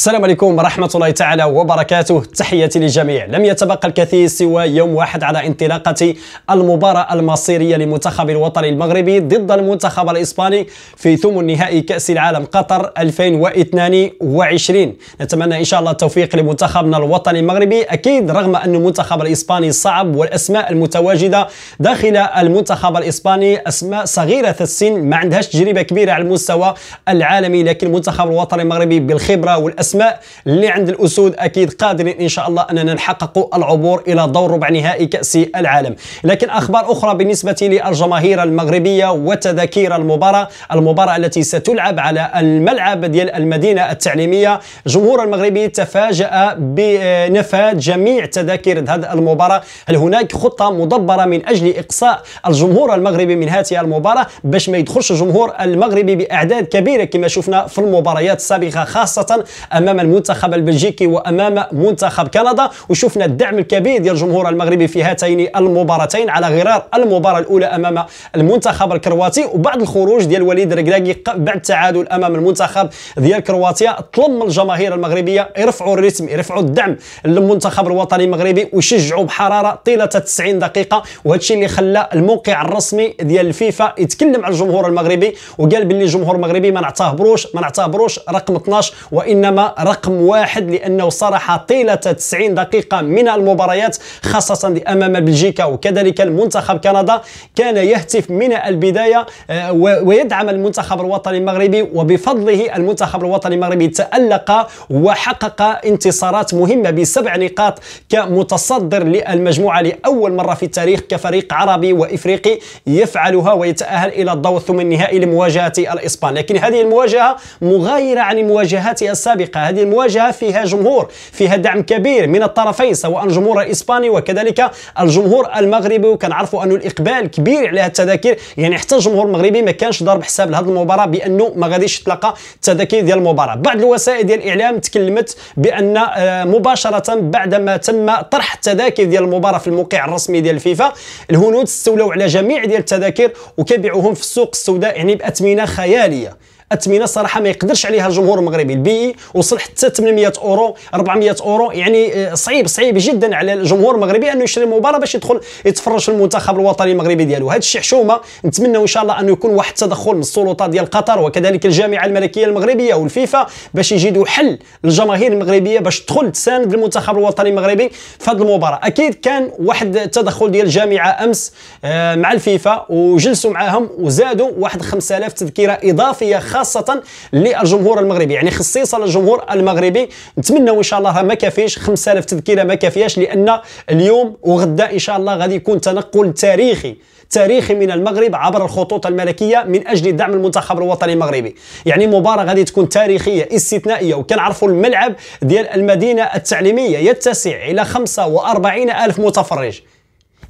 السلام عليكم ورحمة الله تعالى وبركاته تحياتي للجميع لم يتبقى الكثير سوى يوم واحد على انطلاقة المباراة المصيرية لمنتخب الوطني المغربي ضد المنتخب الإسباني في ثمن نهائي كأس العالم قطر 2022 نتمنى إن شاء الله التوفيق لمنتخبنا الوطني المغربي أكيد رغم أن المنتخب الإسباني صعب والأسماء المتواجدة داخل المنتخب الإسباني أسماء صغيرة السن ما عندهاش تجربة كبيرة على المستوى العالمي لكن المنتخب الوطني المغربي بالخبرة والأسماء الاسماء اللي عند الاسود اكيد قادرين ان شاء الله اننا نحققوا العبور الى دور ربع نهائي كاس العالم لكن اخبار اخرى بالنسبه للجماهير المغربيه وتذاكير المباراه المباراه التي ستلعب على الملعب ديال المدينه التعليميه جمهور المغربي تفاجأ بنفاد جميع تذاكر هذه المباراه هل هناك خطه مدبره من اجل اقصاء الجمهور المغربي من هذه المباراه باش ما يدخلش الجمهور المغربي باعداد كبيره كما شفنا في المباريات السابقه خاصه امام المنتخب البلجيكي وامام منتخب كندا وشفنا الدعم الكبير ديال الجمهور المغربي في هاتين المباراتين على غرار المباراه الاولى امام المنتخب الكرواتي وبعد الخروج ديال وليد ركراكي بعد التعادل امام المنتخب ديال كرواتيا طلب من الجماهير المغربيه يرفعوا الرسم يرفعوا الدعم للمنتخب الوطني المغربي ويشجعوا بحراره طيله 90 دقيقه وهذا الشيء اللي خلى الموقع الرسمي ديال الفيفا يتكلم على الجمهور المغربي وقال باللي الجمهور المغربي ما نعتبروش ما نعتبروش رقم 12 وانما رقم واحد لأنه صراحه طيلة 90 دقيقة من المباريات خاصة أمام بلجيكا وكذلك المنتخب كندا كان يهتف من البداية آه، ويدعم المنتخب الوطني المغربي وبفضله المنتخب الوطني المغربي تألق وحقق انتصارات مهمة بسبع نقاط كمتصدر للمجموعة لأول مرة في التاريخ كفريق عربي وإفريقي يفعلها ويتأهل إلى الدور الثمن النهائي لمواجهة الإسبان لكن هذه المواجهة مغايرة عن مواجهاتها السابقة هذه المواجهة فيها جمهور فيها دعم كبير من الطرفين سواء الجمهور الإسباني وكذلك الجمهور المغربي وكنعرفوا أنه الإقبال كبير على التذاكر يعني حتى الجمهور المغربي ما كانش ضارب حساب لهذه المباراة بأنه ما غاديش يتلقى التذاكر ديال المباراة بعض الوسائل ديال الإعلام تكلمت بأن آه، مباشرة بعدما تم طرح التذاكر ديال المباراة في الموقع الرسمي ديال الفيفا الهنود استولوا على جميع ديال التذاكر وكبعوهم في السوق السوداء يعني بأثمنة خيالية اثمنه صراحه ما يقدرش عليها الجمهور المغربي البي وصل حتى 800 اورو 400 اورو يعني آه، صعيب صعيب جدا على الجمهور المغربي انه يشري مباراه باش يدخل يتفرج في المنتخب الوطني المغربي ديالو هذا الشيء حشومه نتمنى ان شاء الله انه يكون واحد التدخل من السلطات ديال قطر وكذلك الجامعه الملكيه المغربيه والفيفا باش يجدوا حل للجماهير المغربيه باش تدخل تساند المنتخب الوطني المغربي في هذه المباراه اكيد كان واحد التدخل ديال الجامعه امس آه، مع الفيفا وجلسوا معاهم وزادوا واحد 5000 تذكره اضافيه خاصة خاصه للجمهور المغربي يعني خصيصا للجمهور المغربي نتمنوا ان شاء الله ما كافيش 5000 تذكيره ما كافياش لان اليوم وغدا ان شاء الله غادي يكون تنقل تاريخي تاريخي من المغرب عبر الخطوط الملكيه من اجل دعم المنتخب الوطني المغربي يعني مباراه غادي تكون تاريخيه استثنائيه وكنعرفوا الملعب ديال المدينه التعليميه يتسع الى 45 الف متفرج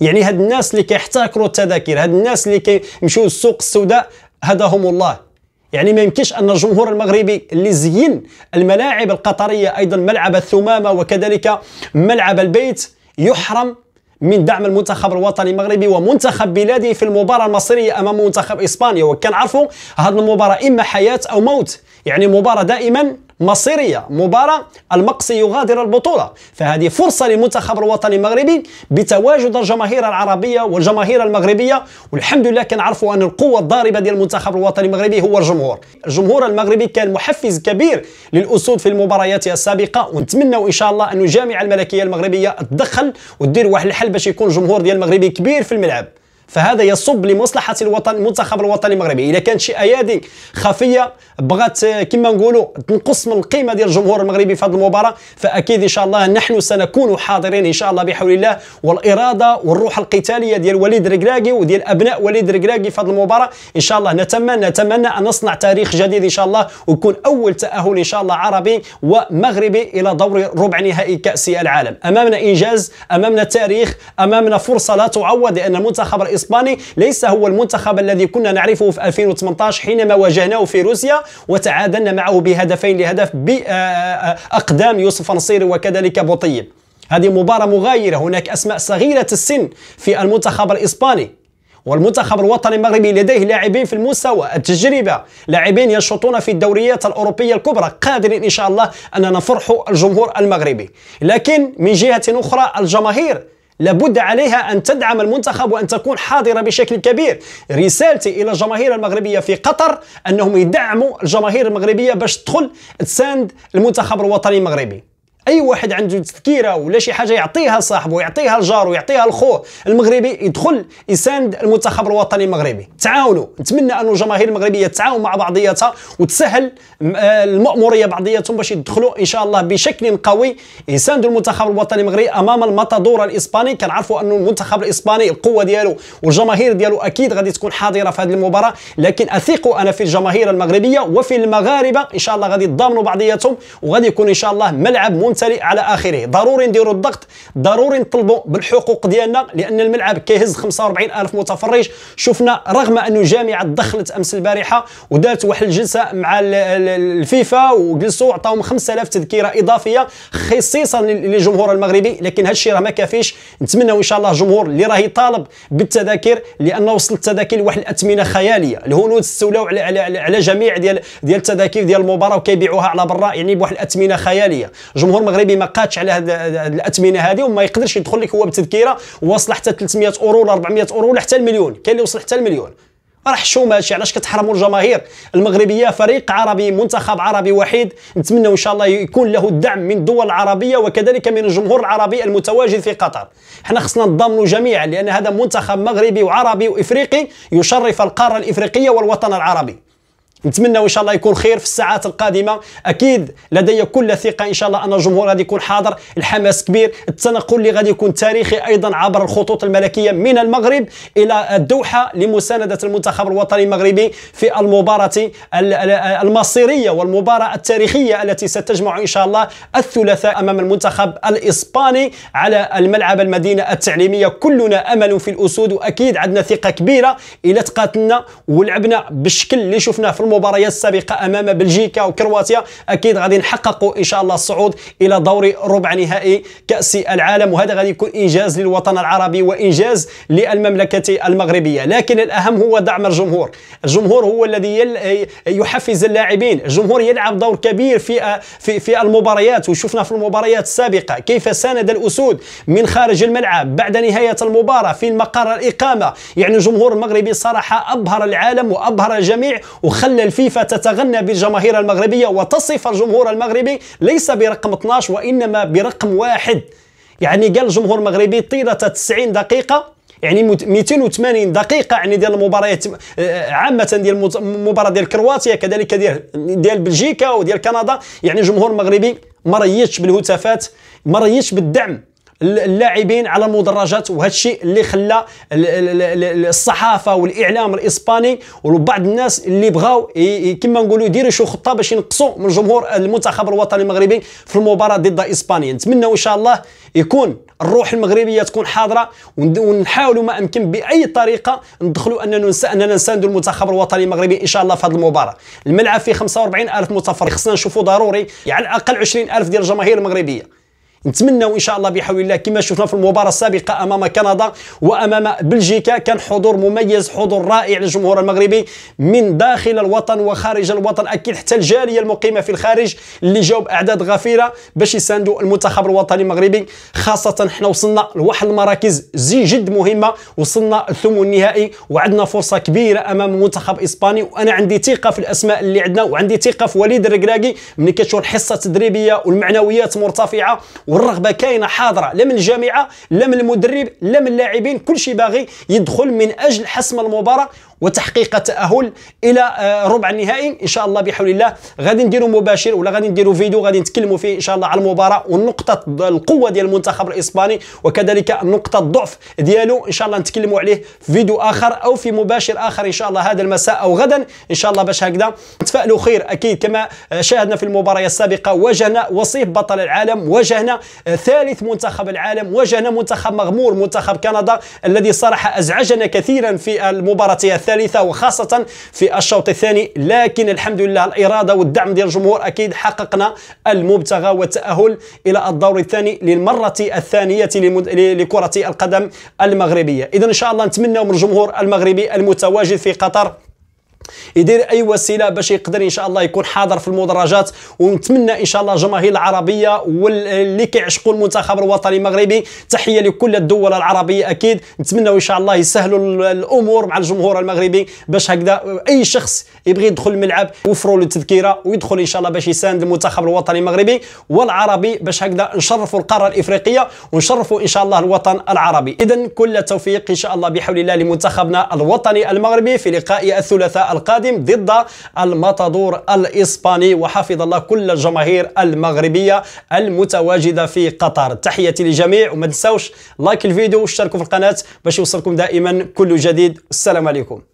يعني هاد الناس اللي كيحتكروا التذاكر هاد الناس اللي كيمشيو للسوق السوداء هداهم الله يعني ما يمكنش ان الجمهور المغربي اللي زين الملاعب القطريه ايضا ملعب الثمامه وكذلك ملعب البيت يحرم من دعم المنتخب الوطني المغربي ومنتخب بلاده في المباراه المصيريه امام منتخب اسبانيا وكنعرفوا هذه المباراه اما حياه او موت يعني مباراه دائما مصيرية مباراة المقصي يغادر البطولة فهذه فرصة للمنتخب الوطني المغربي بتواجد الجماهير العربية والجماهير المغربية والحمد لله كنعرفوا أن القوة الضاربة ديال المنتخب الوطني المغربي هو الجمهور الجمهور المغربي كان محفز كبير للأسود في المباريات السابقة ونتمنى إن شاء الله أن الجامعه الملكية المغربية تدخل ودير واحد الحل باش يكون الجمهور ديال المغربي كبير في الملعب فهذا يصب لمصلحه الوطن المنتخب الوطني المغربي اذا كانت شي ايادي خفيه بغات آه، كما نقولوا تنقص من القيمه ديال الجمهور المغربي في هذه المباراه فاكيد ان شاء الله نحن سنكون حاضرين ان شاء الله بحول الله والاراده والروح القتاليه ديال وليد ركراكي وديال ابناء وليد ركراكي في هذه المباراه ان شاء الله نتمنى نتمنى ان نصنع تاريخ جديد ان شاء الله ويكون اول تاهل ان شاء الله عربي ومغربي الى دور ربع نهائي كاس العالم امامنا انجاز امامنا تاريخ امامنا فرصه لا تعوض لان المنتخب الرئيسي الإسباني ليس هو المنتخب الذي كنا نعرفه في 2018 حينما واجهناه في روسيا وتعادلنا معه بهدفين لهدف بأقدام يوسف نصيري وكذلك بوطيب هذه مباراة مغايرة هناك أسماء صغيرة السن في المنتخب الإسباني والمنتخب الوطني المغربي لديه لاعبين في المستوى التجربة لاعبين ينشطون في الدوريات الأوروبية الكبرى قادرين إن شاء الله أننا نفرح الجمهور المغربي لكن من جهة أخرى الجماهير لابد عليها أن تدعم المنتخب وأن تكون حاضرة بشكل كبير رسالتي إلى الجماهير المغربية في قطر أنهم يدعموا الجماهير المغربية باش تدخل تساند المنتخب الوطني المغربي اي واحد عنده تذكيره ولا شي حاجه يعطيها لصاحبه يعطيها لجاره ويعطيها لخوه المغربي يدخل يساند المنتخب الوطني المغربي تعاونوا نتمنى ان الجماهير المغربيه تعاون مع بعضياتها وتسهل آه، المأموريه بعضياتهم باش يدخلوا ان شاء الله بشكل قوي يساندوا المنتخب الوطني المغربي امام الماتادور الاسباني كنعرفوا انه المنتخب الاسباني القوه ديالو والجماهير ديالو اكيد غادي تكون حاضره في هذه المباراه لكن اثق انا في الجماهير المغربيه وفي المغاربه ان شاء الله غادي يضامنوا بعضياتهم وغادي يكون ان شاء الله ملعب ممتع وبالتالي على اخره ضروري نديروا الضغط ضروري نطلبوا بالحقوق ديالنا لان الملعب كيهز 45 الف متفرج شفنا رغم انه جامعه دخلت امس البارحه ودارت واحد الجلسه مع الفيفا وجلسوا عطاهم 5000 تذكره اضافيه خصيصا للجمهور المغربي لكن هذا الشيء راه ما كافيش نتمنوا ان شاء الله الجمهور اللي راه يطالب بالتذاكر لان وصلت التذاكر لواحد الاثمنه خياليه الهنود استولوا على على, على جميع ديال ديال التذاكر ديال المباراه وكيبيعوها على برا يعني بواحد الاثمنه خياليه جمهور الجمهور المغربي ما قادش على هاد الاثمنه هذه وما يقدرش يدخل لك هو بتذكيره وصل حتى 300 اورو ولا 400 اورو ولا حتى المليون كاين اللي وصل حتى المليون راه حشومه هادشي علاش كتحرموا الجماهير المغربيه فريق عربي منتخب عربي وحيد نتمنى ان شاء الله يكون له الدعم من الدول العربيه وكذلك من الجمهور العربي المتواجد في قطر حنا خصنا نضامنوا جميعا لان هذا منتخب مغربي وعربي وافريقي يشرف القاره الافريقيه والوطن العربي نتمنى ان شاء الله يكون خير في الساعات القادمه اكيد لدي كل ثقه ان شاء الله ان الجمهور غادي يكون حاضر الحماس كبير التنقل اللي غادي يكون تاريخي ايضا عبر الخطوط الملكيه من المغرب الى الدوحه لمسانده المنتخب الوطني المغربي في المباراه المصيريه والمباراه التاريخيه التي ستجمع ان شاء الله الثلاثاء امام المنتخب الاسباني على الملعب المدينه التعليميه كلنا امل في الاسود واكيد عندنا ثقه كبيره الى تقاتلنا ولعبنا بالشكل اللي شفناه في المباريات السابقه امام بلجيكا وكرواتيا اكيد غادي نحققوا ان شاء الله الصعود الى دور ربع نهائي كاس العالم وهذا غادي يكون انجاز للوطن العربي وانجاز للمملكه المغربيه لكن الاهم هو دعم الجمهور الجمهور هو الذي يحفز اللاعبين الجمهور يلعب دور كبير في في في المباريات وشفنا في المباريات السابقه كيف ساند الاسود من خارج الملعب بعد نهايه المباراه في مقر الاقامه يعني الجمهور المغربي صراحه ابهر العالم وابهر الجميع وخلى الفيفا تتغنى بالجماهير المغربية وتصف الجمهور المغربي ليس برقم 12 وإنما برقم واحد يعني قال الجمهور المغربي طيلة 90 دقيقة يعني 280 دقيقه يعني ديال المباريات آه، عامه ديال المباراه ديال كرواتيا كذلك ديال ديال بلجيكا وديال كندا يعني الجمهور المغربي ما ريتش بالهتافات ما ريتش بالدعم اللاعبين على المدرجات وهذا الشيء اللي خلى الصحافه والاعلام الاسباني وبعض الناس اللي بغاو كما نقولوا يديروا شي خطه باش ينقصوا من جمهور المنتخب الوطني المغربي في المباراه ضد اسبانيا نتمنى ان شاء الله يكون الروح المغربيه تكون حاضره ونحاولوا ما امكن باي طريقه ندخلوا اننا اننا نساندوا المنتخب الوطني المغربي ان شاء الله في هذه المباراه الملعب فيه 45000 متفرج خصنا نشوفوا ضروري يعني على يعني الاقل 20000 ديال الجماهير المغربيه نتمنوا ان شاء الله بحول الله كما شفنا في المباراه السابقه امام كندا وامام بلجيكا كان حضور مميز حضور رائع للجمهور المغربي من داخل الوطن وخارج الوطن اكيد حتى الجاليه المقيمه في الخارج اللي جاوب اعداد غفيره باش يساندوا المنتخب الوطني المغربي خاصه حنا وصلنا لواحد المراكز زي جد مهمه وصلنا الثمن النهائي وعندنا فرصه كبيره امام منتخب اسباني وانا عندي ثقه في الاسماء اللي عندنا وعندي ثقه في وليد الركراكي ملي كتشوف الحصه التدريبيه والمعنويات مرتفعه والرغبه كاينه حاضره لا من الجامعه لا من المدرب لا من اللاعبين كل شيء باغي يدخل من اجل حسم المباراه وتحقيق تاهل الى آه، ربع النهائي ان شاء الله بحول الله غادي نديروا مباشر ولا غادي نديروا فيديو غادي نتكلموا فيه ان شاء الله على المباراه ونقطه القوه ديال المنتخب الاسباني وكذلك نقطه الضعف ديالو ان شاء الله نتكلموا عليه في فيديو اخر او في مباشر اخر ان شاء الله هذا المساء او غدا ان شاء الله باش هكذا نتفائلوا خير اكيد كما آه، شاهدنا في المباراه السابقه واجهنا وصيف بطل العالم واجهنا آه، ثالث منتخب العالم واجهنا منتخب مغمور منتخب كندا الذي صراحه ازعجنا كثيرا في المباراه الثانيه الثالثه وخاصه في الشوط الثاني لكن الحمد لله الاراده والدعم ديال الجمهور اكيد حققنا المبتغى والتاهل الى الدور الثاني للمره الثانيه لكره القدم المغربيه اذا ان شاء الله نتمنى من الجمهور المغربي المتواجد في قطر يدير اي وسيله باش يقدر ان شاء الله يكون حاضر في المدرجات ونتمنى ان شاء الله الجماهير العربيه واللي كيعشقوا المنتخب الوطني المغربي تحيه لكل الدول العربيه اكيد نتمنوا ان شاء الله يسهلوا الامور مع الجمهور المغربي باش هكذا اي شخص يبغي يدخل الملعب يوفروا له التذكيره ويدخل ان شاء الله باش يساند المنتخب الوطني المغربي والعربي باش هكذا نشرفوا القاره الافريقيه ونشرفوا ان شاء الله الوطن العربي اذا كل التوفيق ان شاء الله بحول الله لمنتخبنا الوطني المغربي في لقاء الثلاثاء القادم ضد المطادور الإسباني وحفظ الله كل الجماهير المغربية المتواجدة في قطر تحياتي للجميع وما تنساوش لايك الفيديو واشتركوا في القناة باش يوصلكم دائما كل جديد السلام عليكم